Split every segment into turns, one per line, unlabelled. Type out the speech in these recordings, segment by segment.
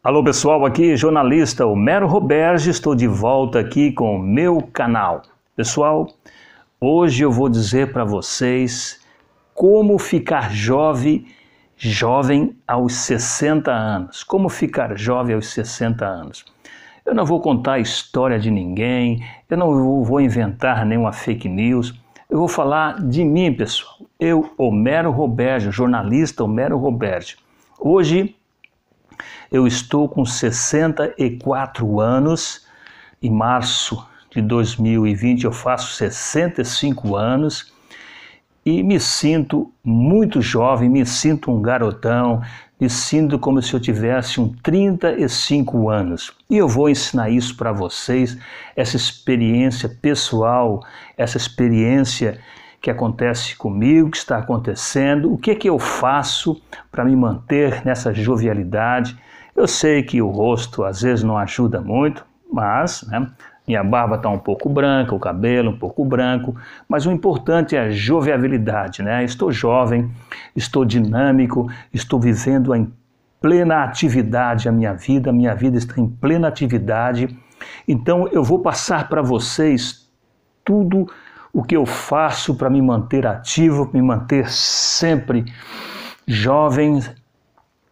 Alô pessoal, aqui jornalista Homero Roberge, estou de volta aqui com o meu canal. Pessoal, hoje eu vou dizer para vocês como ficar jovem, jovem aos 60 anos. Como ficar jovem aos 60 anos. Eu não vou contar a história de ninguém, eu não vou inventar nenhuma fake news, eu vou falar de mim, pessoal. Eu, Homero Roberge, jornalista Homero Roberge. Hoje eu estou com 64 anos. Em março de 2020 eu faço 65 anos e me sinto muito jovem, me sinto um garotão, me sinto como se eu tivesse um 35 anos. E eu vou ensinar isso para vocês, essa experiência pessoal, essa experiência que acontece comigo, que está acontecendo, o que é que eu faço para me manter nessa jovialidade, eu sei que o rosto às vezes não ajuda muito, mas né, minha barba está um pouco branca, o cabelo um pouco branco, mas o importante é a jovialidade, né? Estou jovem, estou dinâmico, estou vivendo em plena atividade a minha vida, a minha vida está em plena atividade. Então eu vou passar para vocês tudo o que eu faço para me manter ativo, me manter sempre jovem,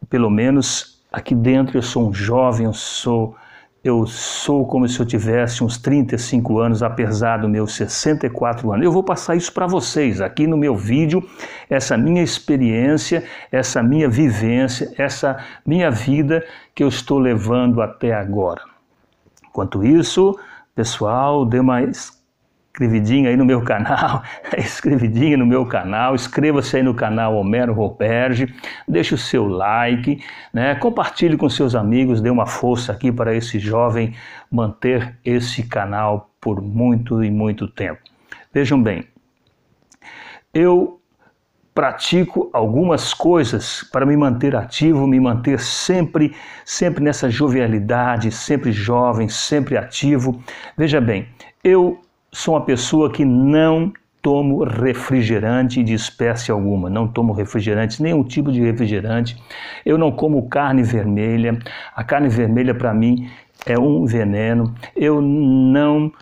pelo menos aqui dentro eu sou um jovem, eu sou eu sou como se eu tivesse uns 35 anos, apesar dos meus 64 anos. Eu vou passar isso para vocês aqui no meu vídeo, essa minha experiência, essa minha vivência, essa minha vida que eu estou levando até agora. Enquanto isso, pessoal, dê mais Escrevidinha aí no meu canal, escrevidinha no meu canal, inscreva-se aí no canal Homero Roberge, deixe o seu like, né? compartilhe com seus amigos, dê uma força aqui para esse jovem manter esse canal por muito e muito tempo. Vejam bem, eu pratico algumas coisas para me manter ativo, me manter sempre, sempre nessa jovialidade, sempre jovem, sempre ativo. Veja bem, eu sou uma pessoa que não tomo refrigerante de espécie alguma, não tomo refrigerante, nenhum tipo de refrigerante. Eu não como carne vermelha. A carne vermelha para mim é um veneno. Eu não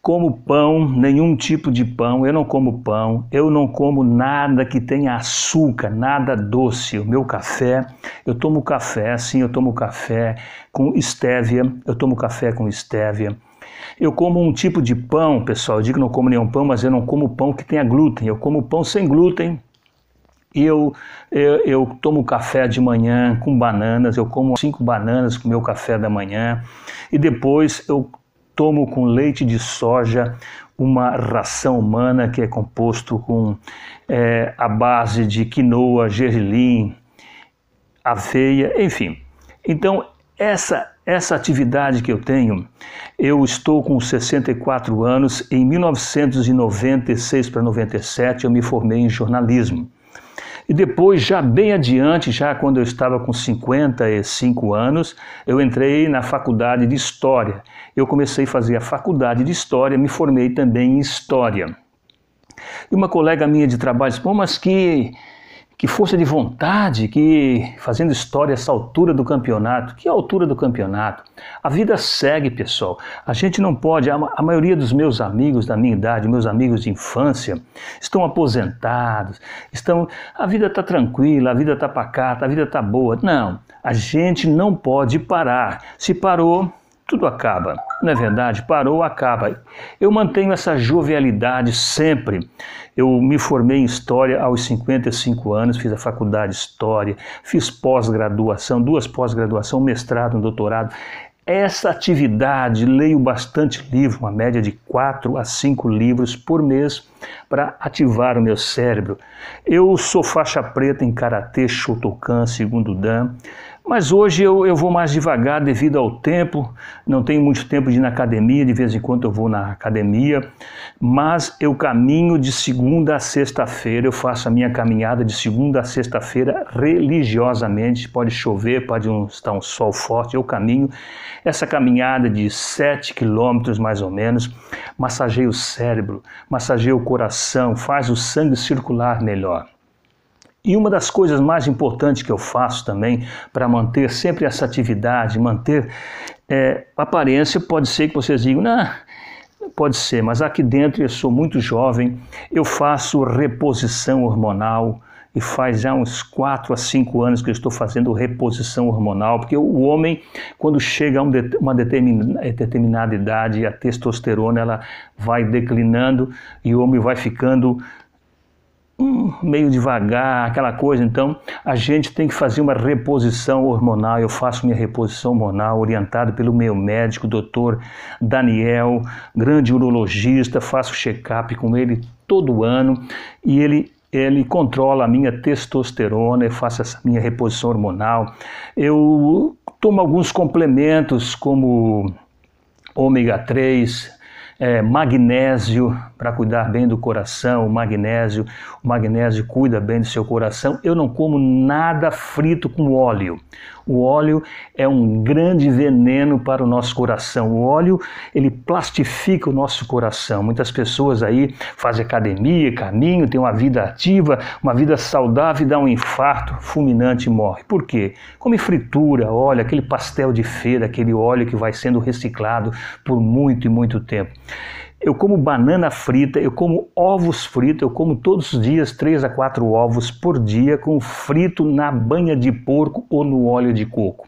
como pão, nenhum tipo de pão, eu não como pão, eu não como nada que tenha açúcar, nada doce. O meu café, eu tomo café, sim, eu tomo café com estévia, eu tomo café com estévia. Eu como um tipo de pão, pessoal, eu digo que não como nenhum pão, mas eu não como pão que tenha glúten, eu como pão sem glúten. E eu, eu, eu tomo café de manhã com bananas, eu como cinco bananas com meu café da manhã, e depois eu tomo com leite de soja uma ração humana que é composto com é, a base de quinoa, gergelim, aveia, enfim. Então essa, essa atividade que eu tenho, eu estou com 64 anos, em 1996 para 97 eu me formei em jornalismo. E depois, já bem adiante, já quando eu estava com 55 anos, eu entrei na faculdade de História. Eu comecei a fazer a faculdade de História, me formei também em História. E uma colega minha de trabalho disse, mas que que força de vontade, que fazendo história essa altura do campeonato. Que altura do campeonato? A vida segue, pessoal. A gente não pode. A, maioria dos meus amigos da minha idade, meus amigos de infância, estão aposentados, estão. A vida está tranquila, a vida está pacata, a vida está boa. Não, a gente não pode parar. Se parou, tudo acaba. Na é verdade, parou, acaba. Eu mantenho essa jovialidade sempre. Eu me formei em História aos 55 anos, fiz a faculdade de História, fiz pós-graduação, duas pós-graduação, mestrado, um doutorado. Essa atividade, leio bastante livro, uma média de quatro a cinco livros por mês, para ativar o meu cérebro. Eu sou faixa preta em Karatê Shotokan, segundo Dan. Mas hoje eu, eu vou mais devagar devido ao tempo, não tenho muito tempo de ir na academia, de vez em quando eu vou na academia, mas eu caminho de segunda a sexta-feira, eu faço a minha caminhada de segunda a sexta-feira religiosamente, pode chover, pode um, estar um sol forte, eu caminho essa caminhada de 7 quilômetros mais ou menos, massageia o cérebro, massageia o coração, faz o sangue circular melhor. E uma das coisas mais importantes que eu faço também para manter sempre essa atividade, manter é, aparência, pode ser que vocês digam, não, pode ser, mas aqui dentro eu sou muito jovem, eu faço reposição hormonal, e faz já uns 4 a 5 anos que eu estou fazendo reposição hormonal, porque o homem, quando chega a uma é, determinada idade, a testosterona ela vai declinando e o homem vai ficando Uh, meio devagar, aquela coisa. Então, a gente tem que fazer uma reposição hormonal. Eu faço minha reposição hormonal, orientado pelo meu médico, doutor Daniel, grande urologista. Faço check-up com ele todo ano e ele ele controla a minha testosterona, eu faço essa minha reposição hormonal. Eu tomo alguns complementos como ômega 3, é, magnésio para cuidar bem do coração, o magnésio, o magnésio cuida bem do seu coração. Eu não como nada frito com óleo. O óleo é um grande veneno para o nosso coração. O óleo, ele plastifica o nosso coração. Muitas pessoas aí fazem academia, caminho, têm uma vida ativa, uma vida saudável e dá um infarto fulminante e morre. Por quê? Come fritura, olha, aquele pastel de feira, aquele óleo que vai sendo reciclado por muito e muito tempo. Eu como banana frita, eu como ovos fritos, eu como todos os dias 3 a 4 ovos por dia com frito na banha de porco ou no óleo de coco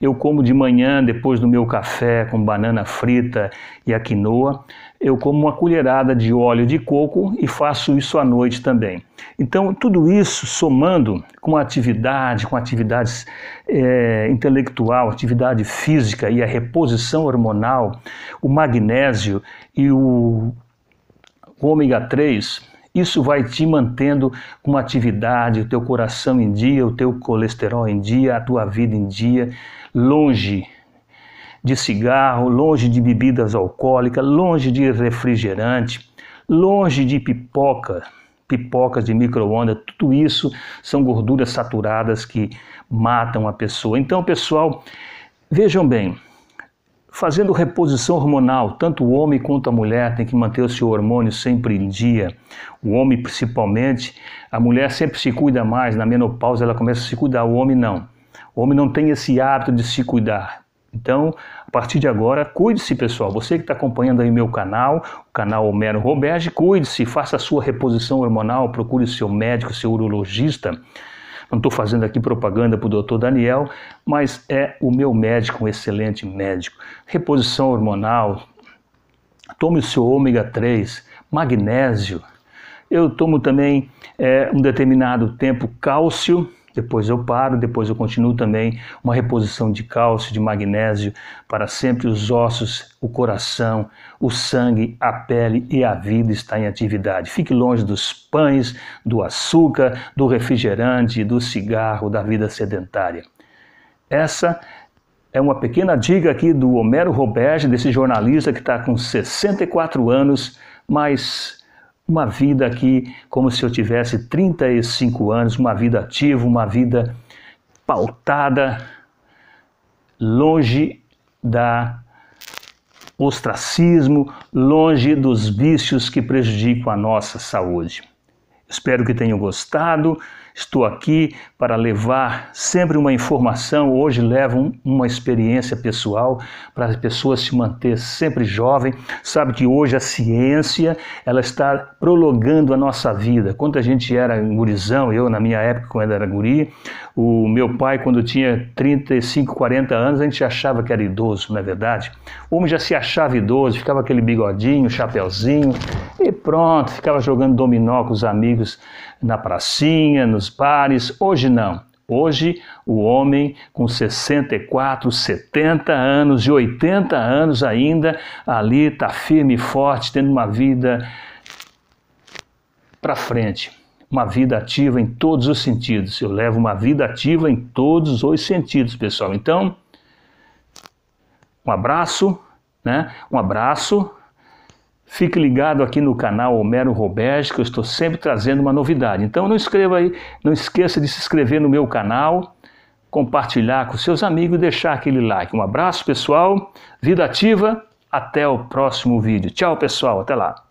eu como de manhã, depois do meu café com banana frita e a quinoa, eu como uma colherada de óleo de coco e faço isso à noite também. Então, tudo isso somando com atividade, com atividades é, intelectual, atividade física e a reposição hormonal, o magnésio e o, o ômega 3, isso vai te mantendo com atividade, o teu coração em dia, o teu colesterol em dia, a tua vida em dia, longe de cigarro, longe de bebidas alcoólicas, longe de refrigerante, longe de pipoca, pipocas de micro-ondas, tudo isso são gorduras saturadas que matam a pessoa. Então, pessoal, vejam bem, fazendo reposição hormonal, tanto o homem quanto a mulher tem que manter o seu hormônio sempre em dia. O homem principalmente, a mulher sempre se cuida mais, na menopausa ela começa a se cuidar, o homem não. O homem não tem esse hábito de se cuidar. Então, a partir de agora, cuide-se, pessoal. Você que está acompanhando aí meu canal, o canal Homero Roberge, cuide-se, faça a sua reposição hormonal, procure seu médico, seu urologista. Não estou fazendo aqui propaganda para o doutor Daniel, mas é o meu médico, um excelente médico. Reposição hormonal, tome o seu ômega 3, magnésio. Eu tomo também é, um determinado tempo cálcio depois eu paro, depois eu continuo também uma reposição de cálcio, de magnésio, para sempre os ossos, o coração, o sangue, a pele e a vida está em atividade. Fique longe dos pães, do açúcar, do refrigerante, do cigarro, da vida sedentária. Essa é uma pequena dica aqui do Homero Roberge, desse jornalista que está com 64 anos, mas uma vida aqui como se eu tivesse 35 anos, uma vida ativa, uma vida pautada, longe da ostracismo, longe dos vícios que prejudicam a nossa saúde. Espero que tenham gostado. Estou aqui para levar sempre uma informação. Hoje levo uma experiência pessoal para as pessoas se manter sempre jovem. Sabe que hoje a ciência ela está prolongando a nossa vida. Quando a gente era gurizão, eu na minha época quando era guri, o meu pai quando tinha 35, 40 anos, a gente achava que era idoso, não é verdade? O homem já se achava idoso, ficava aquele bigodinho, chapéuzinho e pronto, ficava jogando dominó com os amigos na pracinha, nos bares. Hoje não. Hoje, o homem com 64, 70 anos e 80 anos ainda, ali está firme e forte, tendo uma vida para frente. Uma vida ativa em todos os sentidos. Eu levo uma vida ativa em todos os sentidos, pessoal. Então, um abraço, né? Um abraço Fique ligado aqui no canal Homero Roberge, que eu estou sempre trazendo uma novidade. Então não escreva aí, não esqueça de se inscrever no meu canal, compartilhar com seus amigos e deixar aquele like. Um abraço, pessoal. Vida ativa. Até o próximo vídeo. Tchau, pessoal. Até lá.